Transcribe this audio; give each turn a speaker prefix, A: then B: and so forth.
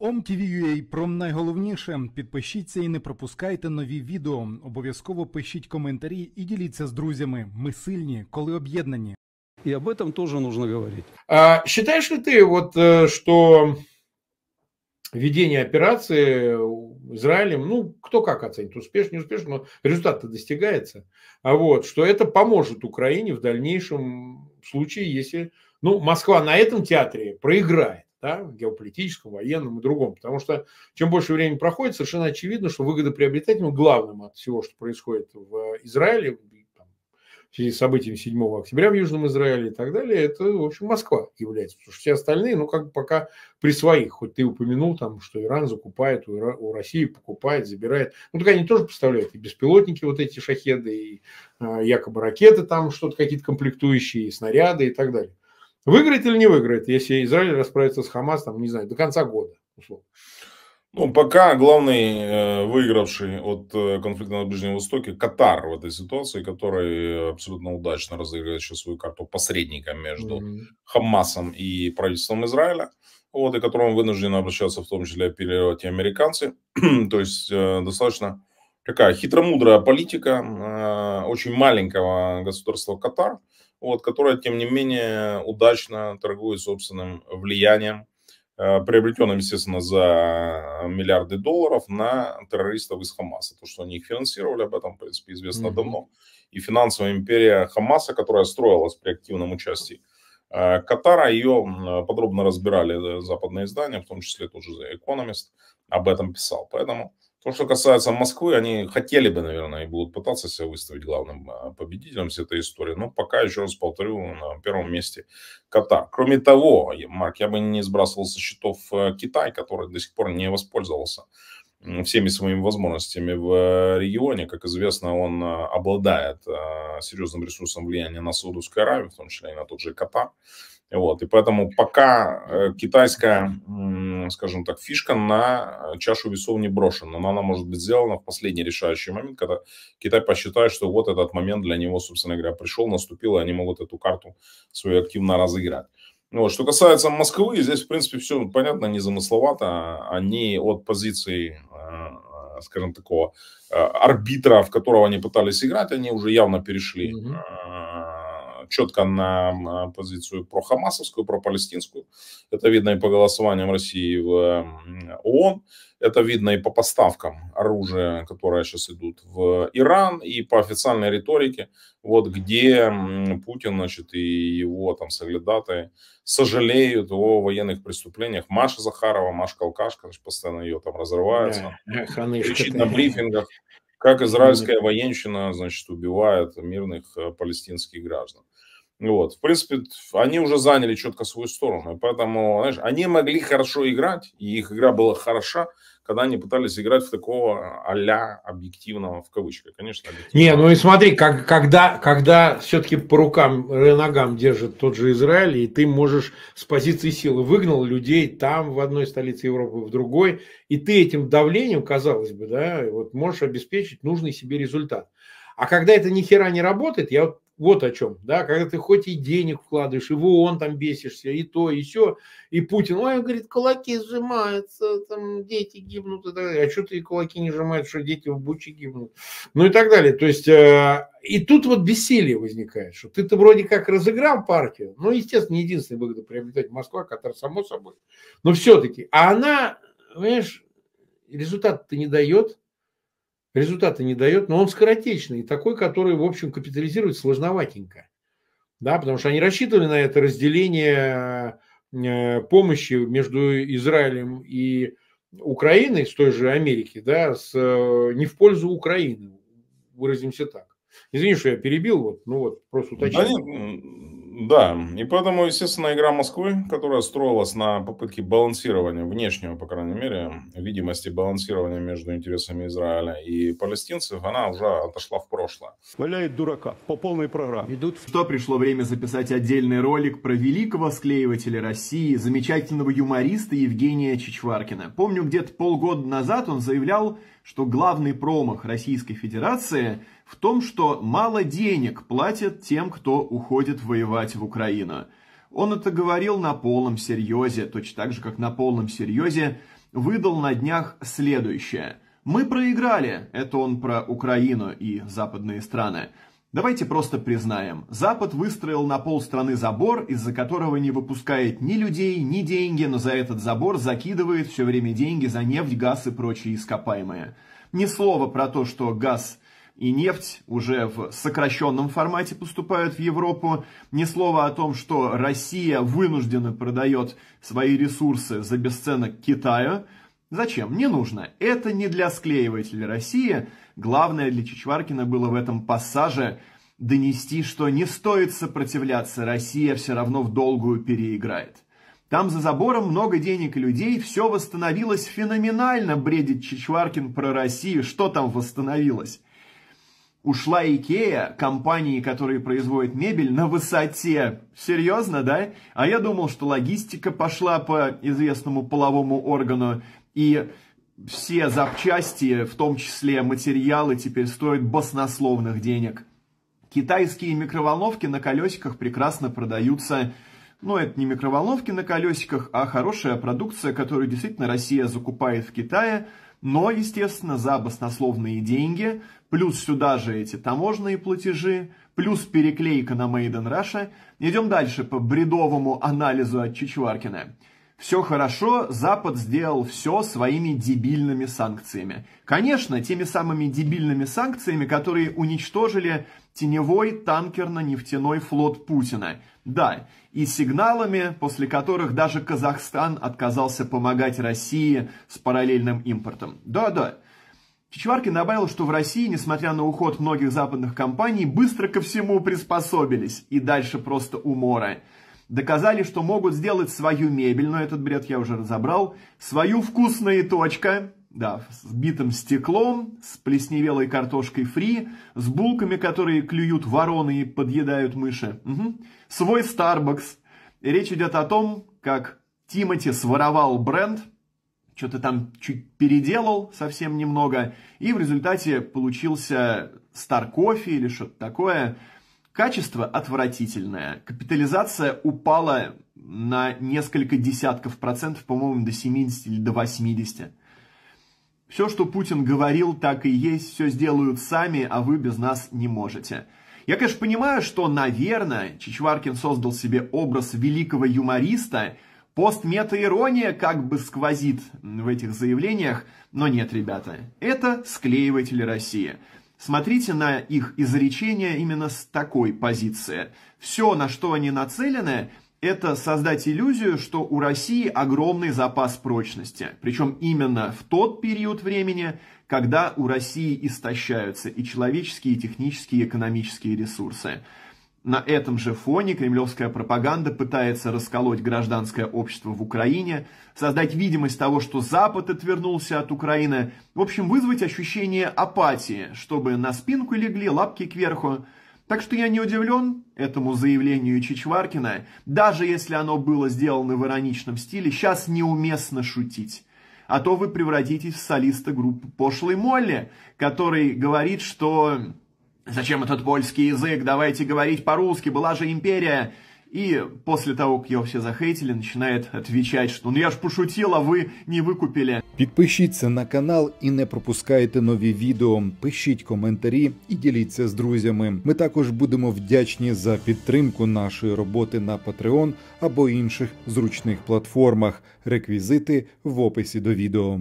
A: OMTV.ua про найголовніше. Підпишіться і не пропускайте нові відео. Обов'язково пишіть коментарі і діліться з друзями. Ми сильні, коли об'єднані. И об этом тоже нужно говорить. А считаешь ли ты, вот, э, что ведение операции Израилем, ну, кто как оценит, успешно, не успешно, но результат-то достигается, а вот, что это поможет Украине в дальнейшем случае, если, ну, Москва на этом театре проиграет да, геополитическом, военном и другом. Потому что чем больше времени проходит, совершенно очевидно, что выгодоприобретателем главным от всего, что происходит в Израиле, в связи с событиями 7 октября в Южном Израиле и так далее, это, в общем, Москва является. Потому что все остальные, ну, как бы пока при своих. Хоть ты упомянул там, что Иран закупает, у, России покупает, забирает. Ну, так они тоже поставляют и беспилотники вот эти шахеды, и а, якобы ракеты там, что-то какие-то комплектующие, и снаряды и так далее. Выиграет или не выиграет, если Израиль расправится с Хамас, там, не знаю, до конца года, условно.
B: Ну, пока главный э, выигравший от э, конфликта на Ближнем Востоке Катар в этой ситуации, который абсолютно удачно разыгрывает сейчас свою карту посредника между mm-hmm. Хамасом и правительством Израиля, вот, и которому вынуждены обращаться в том числе апеллировать и американцы. То есть э, достаточно такая хитромудрая политика очень маленького государства Катар, вот, которая, тем не менее, удачно торгует собственным влиянием, э, приобретенным, естественно, за миллиарды долларов на террористов из Хамаса. То, что они их финансировали, об этом, в принципе, известно mm-hmm. давно. И финансовая империя Хамаса, которая строилась при активном участии э, Катара, ее подробно разбирали э, западные издания, в том числе тоже The Economist об этом писал. Поэтому то, что касается Москвы, они хотели бы, наверное, и будут пытаться себя выставить главным а, победителем всей этой истории, но пока, еще раз повторю, на первом месте Катар. Кроме того, Марк, я бы не сбрасывал со счетов э, Китай, который до сих пор не воспользовался всеми своими возможностями в э, регионе. Как известно, он э, обладает серьезным ресурсом влияния на Саудовскую Аравию, в том числе и на тот же Катар. Вот, и поэтому пока э, китайская, скажем так, фишка на э, чашу весов не брошена, но она может быть сделана в последний решающий момент, когда Китай посчитает, что вот этот момент для него, собственно говоря, пришел, наступил, и они могут эту карту свою активно разыграть. Ну, вот. Что касается Москвы, здесь, в принципе, все понятно, незамысловато. Они от позиции, э, скажем, такого арбитра, в которого они пытались играть, они уже явно перешли mm-hmm четко на позицию про хамасовскую, про палестинскую. Это видно и по голосованиям России в ООН. Это видно и по поставкам оружия, которые сейчас идут в Иран, и по официальной риторике, вот где Путин, значит, и его там соглядаты сожалеют о военных преступлениях. Маша Захарова, Маша Калкашка, значит, постоянно ее там разрывается. Да, на брифингах как израильская военщина, значит, убивает мирных э, палестинских граждан. Ну вот, в принципе, они уже заняли четко свою сторону, поэтому, знаешь, они могли хорошо играть, и их игра была хороша, когда они пытались играть в такого а-ля объективного, в кавычках, конечно.
A: Не, ну и смотри, как, когда, когда все-таки по рукам и э, ногам держит тот же Израиль, и ты можешь с позиции силы выгнал людей там, в одной столице Европы, в другой, и ты этим давлением, казалось бы, да, вот можешь обеспечить нужный себе результат. А когда это ни хера не работает, я вот вот о чем, да, когда ты хоть и денег вкладываешь, и в ООН там бесишься, и то, и все, и Путин, ой, он говорит, кулаки сжимаются, там дети гибнут, и так далее. а что ты кулаки не сжимают, что дети в буче гибнут, ну и так далее, то есть, э, и тут вот бессилие возникает, что ты-то вроде как разыграл партию, ну, естественно, не единственный приобретать Москва, Катар, само собой, но все-таки, а она, понимаешь, результат-то не дает, результаты не дает, но он скоротечный, такой, который, в общем, капитализирует сложноватенько. Да, потому что они рассчитывали на это разделение э, помощи между Израилем и Украиной с той же Америки, да, с, э, не в пользу Украины, выразимся так. Извини, что я перебил, вот, ну вот, просто уточнил.
B: Да, да, и поэтому, естественно, игра Москвы, которая строилась на попытке балансирования, внешнего, по крайней мере, видимости балансирования между интересами Израиля и палестинцев, она уже отошла в прошлое.
C: Валяет дурака по полной программе. Идут... Что пришло время записать отдельный ролик про великого склеивателя России, замечательного юмориста Евгения Чичваркина. Помню, где-то полгода назад он заявлял, что главный промах Российской Федерации в том, что мало денег платят тем, кто уходит воевать в Украину. Он это говорил на полном серьезе, точно так же, как на полном серьезе выдал на днях следующее. «Мы проиграли», это он про Украину и западные страны, Давайте просто признаем, Запад выстроил на полстраны забор, из-за которого не выпускает ни людей, ни деньги, но за этот забор закидывает все время деньги за нефть, газ и прочие ископаемые. Ни слова про то, что газ и нефть уже в сокращенном формате поступают в Европу. Ни слова о том, что Россия вынуждена продает свои ресурсы за бесценок Китаю. Зачем? Не нужно. Это не для склеивателя России. Главное для Чичваркина было в этом пассаже донести, что не стоит сопротивляться, Россия все равно в долгую переиграет. Там за забором много денег и людей, все восстановилось феноменально, бредит Чичваркин про Россию, что там восстановилось. Ушла Икея, компании, которые производят мебель, на высоте. Серьезно, да? А я думал, что логистика пошла по известному половому органу, и все запчасти, в том числе материалы, теперь стоят баснословных денег. Китайские микроволновки на колесиках прекрасно продаются. Но это не микроволновки на колесиках, а хорошая продукция, которую действительно Россия закупает в Китае. Но, естественно, за баснословные деньги, плюс сюда же эти таможенные платежи, плюс переклейка на Made in Russia. Идем дальше по бредовому анализу от Чичваркина. Все хорошо, Запад сделал все своими дебильными санкциями. Конечно, теми самыми дебильными санкциями, которые уничтожили теневой танкерно-нефтяной флот Путина. Да, и сигналами, после которых даже Казахстан отказался помогать России с параллельным импортом. Да-да. Чичваркин добавил, что в России, несмотря на уход многих западных компаний, быстро ко всему приспособились. И дальше просто умора доказали, что могут сделать свою мебель, но этот бред я уже разобрал, свою вкусную точка, да, с битым стеклом, с плесневелой картошкой фри, с булками, которые клюют вороны и подъедают мыши. Угу. Свой Starbucks. И речь идет о том, как Тимати своровал бренд, что-то там чуть переделал совсем немного, и в результате получился Star Coffee или что-то такое – Качество отвратительное. Капитализация упала на несколько десятков процентов, по-моему, до 70 или до 80. Все, что Путин говорил, так и есть, все сделают сами, а вы без нас не можете. Я, конечно, понимаю, что, наверное, Чичваркин создал себе образ великого юмориста, пост мета ирония как бы сквозит в этих заявлениях, но нет, ребята, это склеиватель России. Смотрите на их изречения именно с такой позиции. Все, на что они нацелены, это создать иллюзию, что у России огромный запас прочности. Причем именно в тот период времени, когда у России истощаются и человеческие, и технические, и экономические ресурсы. На этом же фоне кремлевская пропаганда пытается расколоть гражданское общество в Украине, создать видимость того, что Запад отвернулся от Украины, в общем, вызвать ощущение апатии, чтобы на спинку легли лапки кверху. Так что я не удивлен этому заявлению Чичваркина, даже если оно было сделано в ироничном стиле, сейчас неуместно шутить а то вы превратитесь в солиста группы «Пошлый Молли», который говорит, что Зачем этот польский язык? Давайте говорить по-русски, была же империя. И после того, как ее все захейтили, начинает отвечать, что ну я ж пошутила, а ви не выкупили.
A: Подпишитесь на канал и не пропускайте новые видео. Пишите комментарии и делитесь с друзьями. Мы також будемо вдячні за підтримку нашої роботи на Patreon або інших зручних платформах. Реквізити в описі до відео.